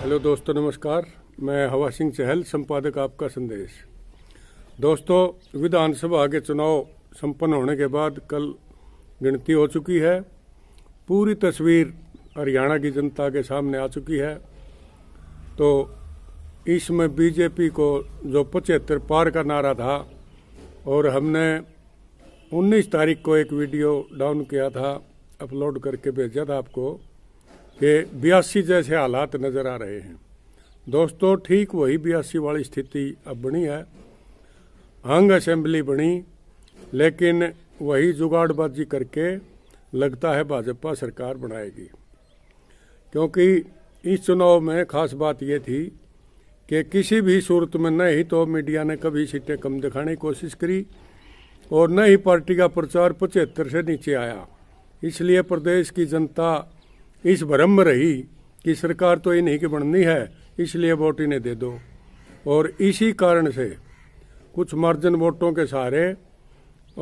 hello दोस्तों नमस्कार मैं हवा सिंह चहल संपादक आपका संदेश दोस्तों विधानसभा के चुनाव संपन्न होने के बाद कल गिनती हो चुकी है पूरी तस्वीर हरियाणा की जनता के सामने आ चुकी है तो इसमें बीजेपी को जो पचहत्तर पार का नारा था और हमने 19 तारीख को एक वीडियो डाउन किया था अपलोड करके भेजा था आपको कि बयासी जैसे हालात नज़र आ रहे हैं दोस्तों ठीक वही बयासी वाली स्थिति अब बनी है हंग असेंबली बनी लेकिन वही जुगाड़बाजी करके लगता है भाजपा सरकार बनाएगी क्योंकि इस चुनाव में खास बात यह थी कि किसी भी सूरत में नहीं तो मीडिया ने कभी सीटें कम दिखाने की कोशिश करी और न ही पार्टी का प्रचार पचहत्तर से नीचे आया इसलिए प्रदेश की जनता इस भ्रम में रही कि सरकार तो इन्हीं की बननी है इसलिए वोट इन्हें दे दो और इसी कारण से कुछ मार्जिन वोटों के सहारे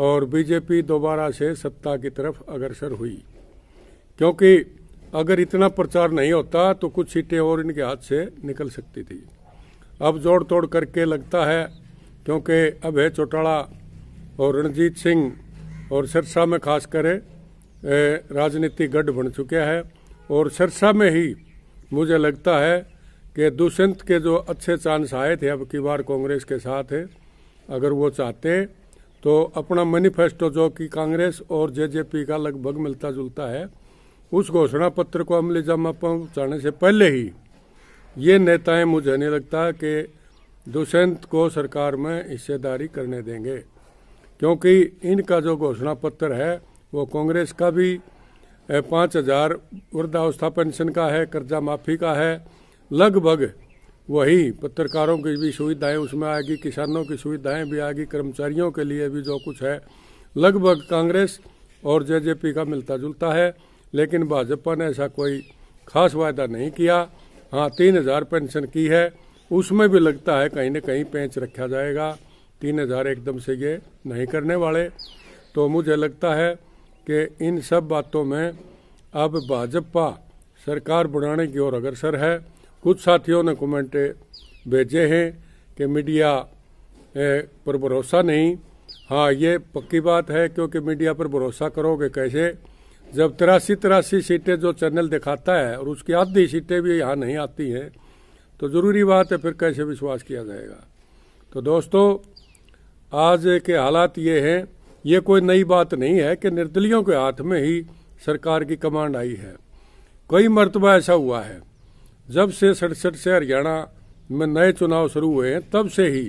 और बीजेपी दोबारा से सत्ता की तरफ अग्रसर हुई क्योंकि अगर इतना प्रचार नहीं होता तो कुछ सीटें और इनके हाथ से निकल सकती थी अब जोड़ तोड़ करके लगता है क्योंकि अब है चौटाला और रणजीत सिंह और सिरसा में खास कर राजनीति गढ़ बन चुका है और सिरसा में ही मुझे लगता है कि दुष्यंत के जो अच्छे चांस आए थे अब की बार कांग्रेस के साथ अगर वो चाहते तो अपना मैनिफेस्टो जो कि कांग्रेस और जेजेपी का लगभग मिलता जुलता है उस घोषणा पत्र को अमली जमा पहुँचाने से पहले ही ये नेताएं मुझे नहीं लगता कि दुष्यंत को सरकार में हिस्सेदारी करने देंगे क्योंकि इनका जो घोषणा पत्र है वो कांग्रेस का भी पाँच हजार वृद्धावस्था पेंशन का है कर्जा माफी का है लगभग वही पत्रकारों की भी सुविधाएं उसमें आएगी किसानों की सुविधाएं भी आएगी कर्मचारियों के लिए भी जो कुछ है लगभग कांग्रेस और जेजेपी का मिलता जुलता है लेकिन भाजपा ने ऐसा कोई खास वायदा नहीं किया हाँ तीन हजार पेंशन की है उसमें भी लगता है कहीं ना कहीं पेंच रखा जाएगा तीन हजार एकदम से ये नहीं करने वाले तो मुझे लगता है कि इन सब बातों में अब भाजपा सरकार बनाने की ओर अग्रसर है कुछ साथियों ने कमेंट भेजे हैं कि मीडिया पर भरोसा नहीं हाँ ये पक्की बात है क्योंकि मीडिया पर भरोसा करोगे कैसे जब तिरासी तिरासी सीटें जो चैनल दिखाता है और उसकी आधी सीटें भी यहाँ नहीं आती हैं तो ज़रूरी बात है फिर कैसे विश्वास किया जाएगा तो दोस्तों आज के हालात ये हैं ये कोई नई बात नहीं है कि निर्दलियों के हाथ में ही सरकार की कमांड आई है कई मरतबा ऐसा हुआ है जब से सड़सठ से हरियाणा में नए चुनाव शुरू हुए हैं तब से ही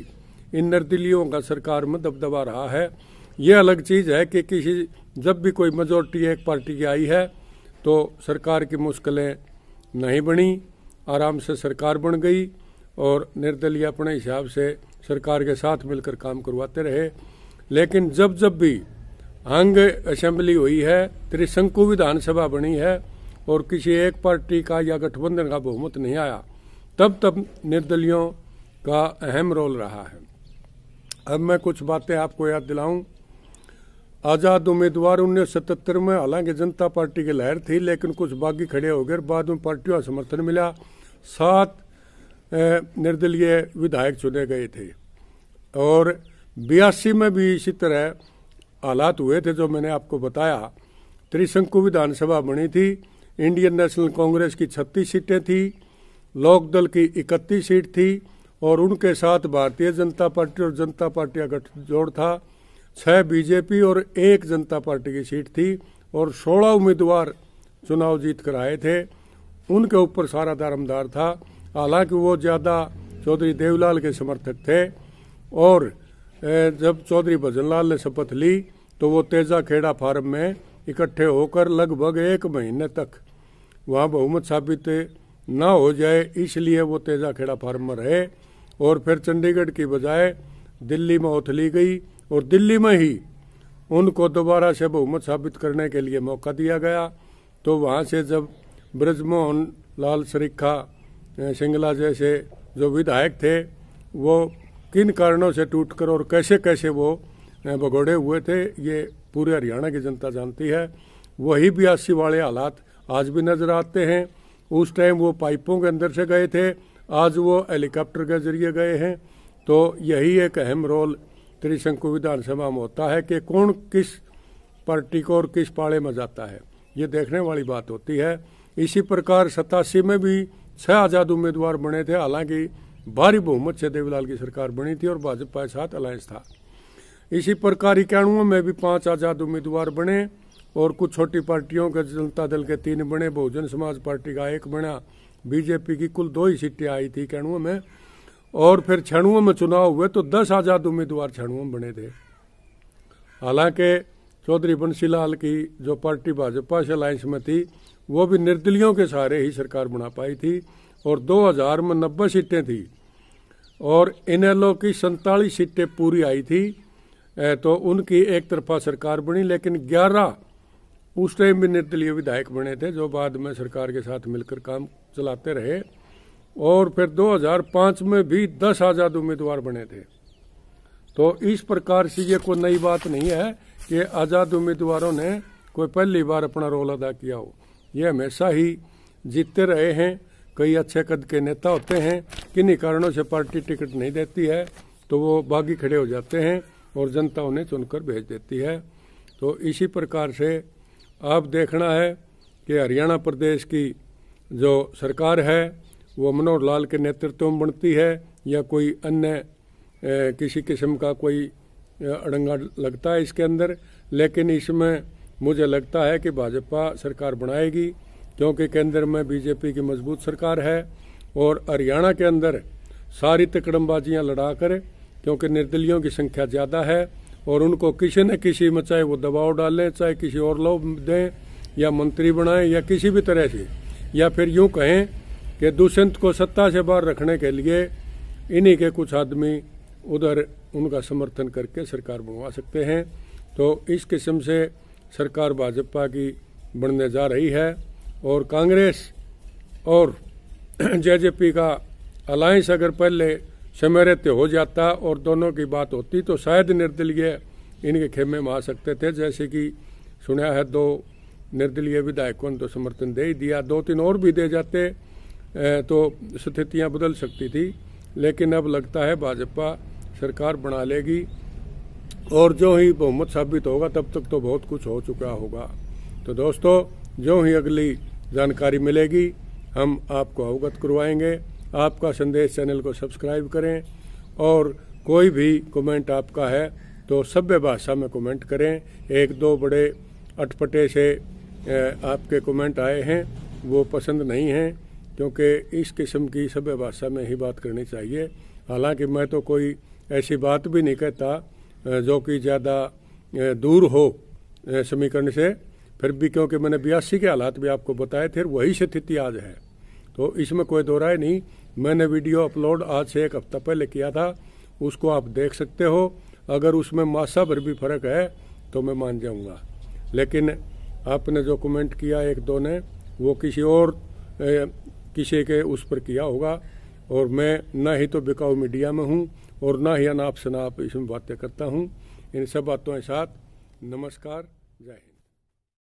इन निर्दलियों का सरकार में दबदबा रहा है ये अलग चीज़ है कि किसी जब भी कोई मेजोरिटी एक पार्टी की आई है तो सरकार की मुश्किलें नहीं बनी आराम से सरकार बन गई और निर्दलीय अपने हिसाब से सरकार के साथ मिलकर काम करवाते रहे लेकिन जब जब भी अंग असेंबली हुई है त्रिशंकु विधानसभा बनी है और किसी एक पार्टी का या गठबंधन का बहुमत नहीं आया तब तब निर्दलियों का अहम रोल रहा है अब मैं कुछ बातें आपको याद दिलाऊं आज़ाद उम्मीदवार उन्नीस सतहत्तर में हालांकि जनता पार्टी की लहर थी लेकिन कुछ बागी खड़े हो गए बाद में पार्टियों का समर्थन मिला सात निर्दलीय विधायक चुने गए थे और बयासी में भी इसी तरह हालात हुए थे जो मैंने आपको बताया त्रिशंकु विधानसभा बनी थी इंडियन नेशनल कांग्रेस की 36 सीटें थी लोक दल की 31 सीट थी और उनके साथ भारतीय जनता पार्टी और जनता पार्टी का गठजोड़ था छः बीजेपी और एक जनता पार्टी की सीट थी और 16 उम्मीदवार चुनाव जीत कर आए थे उनके ऊपर सारा दारमदार था हालांकि वो ज़्यादा चौधरी देवलाल के समर्थक थे और जब चौधरी भजनलाल ने शपथ ली तो वो तेजा खेड़ा फार्म में इकट्ठे होकर लगभग एक महीने तक वहाँ बहुमत साबित न हो जाए इसलिए वो तेजा खेड़ा फार्म में रहे और फिर चंडीगढ़ की बजाय दिल्ली में उथली गई और दिल्ली में ही उनको दोबारा से बहुमत साबित करने के लिए मौका दिया गया तो वहाँ से जब ब्रजमोहन लाल सरीखा सिंगला जैसे जो विधायक थे वो किन कारणों से टूटकर और कैसे कैसे वो भगोड़े हुए थे ये पूरे हरियाणा की जनता जानती है वही बयासी वाले हालात आज भी नजर आते हैं उस टाइम वो पाइपों के अंदर से गए थे आज वो हेलीकॉप्टर के जरिए गए हैं तो यही एक अहम रोल त्रिशंकु विधानसभा में होता है कि कौन किस पार्टी को और किस पाड़े में जाता है ये देखने वाली बात होती है इसी प्रकार सतासी में भी छह आजाद उम्मीदवार बने थे हालांकि भारी बहुमत से देवीलाल की सरकार बनी थी और भाजपा के साथ अलायंस था इसी प्रकार इक्यानवे में भी पांच आजाद उम्मीदवार बने और कुछ छोटी पार्टियों के जनता दल के तीन बने बहुजन समाज पार्टी का एक बना बीजेपी की कुल दो ही सीटें आई थी इक्यानवे में और फिर छियानवे में चुनाव हुए तो दस आजाद उम्मीदवार छियानवे में बने थे हालांकि चौधरी बंसीलाल की जो पार्टी भाजपा से अलायंस में थी वो भी निर्दलियों के सहारे ही सरकार बना पाई थी और 2000 में नब्बे सीटें थी और इनएलओ की सैतालीस सीटें पूरी आई थी तो उनकी एक तरफा सरकार बनी लेकिन 11 उस टाइम भी निर्दलीय विधायक बने थे जो बाद में सरकार के साथ मिलकर काम चलाते रहे और फिर 2005 में भी 10 आज़ाद उम्मीदवार बने थे तो इस प्रकार से ये कोई नई बात नहीं है कि आज़ाद उम्मीदवारों ने कोई पहली बार अपना रोल अदा किया हो ये हमेशा ही जीतते रहे हैं कई अच्छे कद के नेता होते हैं किन्हीं कारणों से पार्टी टिकट नहीं देती है तो वो बागी खड़े हो जाते हैं और जनता उन्हें चुनकर भेज देती है तो इसी प्रकार से आप देखना है कि हरियाणा प्रदेश की जो सरकार है वो मनोहर लाल के नेतृत्व में बनती है या कोई अन्य किसी किस्म का कोई अड़ंगा लगता है इसके अंदर लेकिन इसमें मुझे लगता है कि भाजपा सरकार बनाएगी क्योंकि केंद्र में बीजेपी की मजबूत सरकार है और हरियाणा के अंदर सारी तकड़मबाजियां लड़ाकर क्योंकि निर्दलियों की संख्या ज़्यादा है और उनको किसी न किसी में चाहे वो दबाव डालें चाहे किसी और लोग दें या मंत्री बनाएं या किसी भी तरह से या फिर यूं कहें कि दुष्यंत को सत्ता से बाहर रखने के लिए इन्हीं के कुछ आदमी उधर उनका समर्थन करके सरकार बनवा सकते हैं तो इस किस्म से सरकार भाजपा की बनने जा रही है और कांग्रेस और जेजेपी का अलायंस अगर पहले समरत्य हो जाता और दोनों की बात होती तो शायद निर्दलीय इनके खेमे में आ सकते थे जैसे कि सुना है दो निर्दलीय विधायकों ने तो समर्थन दे ही दिया दो तीन और भी दे जाते तो स्थितियां बदल सकती थी लेकिन अब लगता है भाजपा सरकार बना लेगी और जो ही बहुमत साबित होगा तब तक तो बहुत कुछ हो चुका होगा तो दोस्तों जो ही अगली जानकारी मिलेगी हम आपको अवगत करवाएंगे आपका संदेश चैनल को सब्सक्राइब करें और कोई भी कमेंट आपका है तो सभ्य भाषा में कमेंट करें एक दो बड़े अटपटे से आपके कमेंट आए हैं वो पसंद नहीं हैं क्योंकि इस किस्म की सभ्य भाषा में ही बात करनी चाहिए हालांकि मैं तो कोई ऐसी बात भी नहीं कहता जो कि ज़्यादा दूर हो समीकरण से फिर भी क्योंकि मैंने बयासी के हालात भी आपको बताए थे वही स्थिति आज है तो इसमें कोई दो राय नहीं मैंने वीडियो अपलोड आज से एक हफ्ता पहले किया था उसको आप देख सकते हो अगर उसमें मासा पर भी फर्क है तो मैं मान जाऊंगा लेकिन आपने जो कमेंट किया एक दो ने वो किसी और किसी के उस पर किया होगा और मैं ना ही तो बिकाऊ मीडिया में हूँ और ना ही अनाप शनाप इसमें बातें करता हूँ इन सब बातों के साथ नमस्कार जय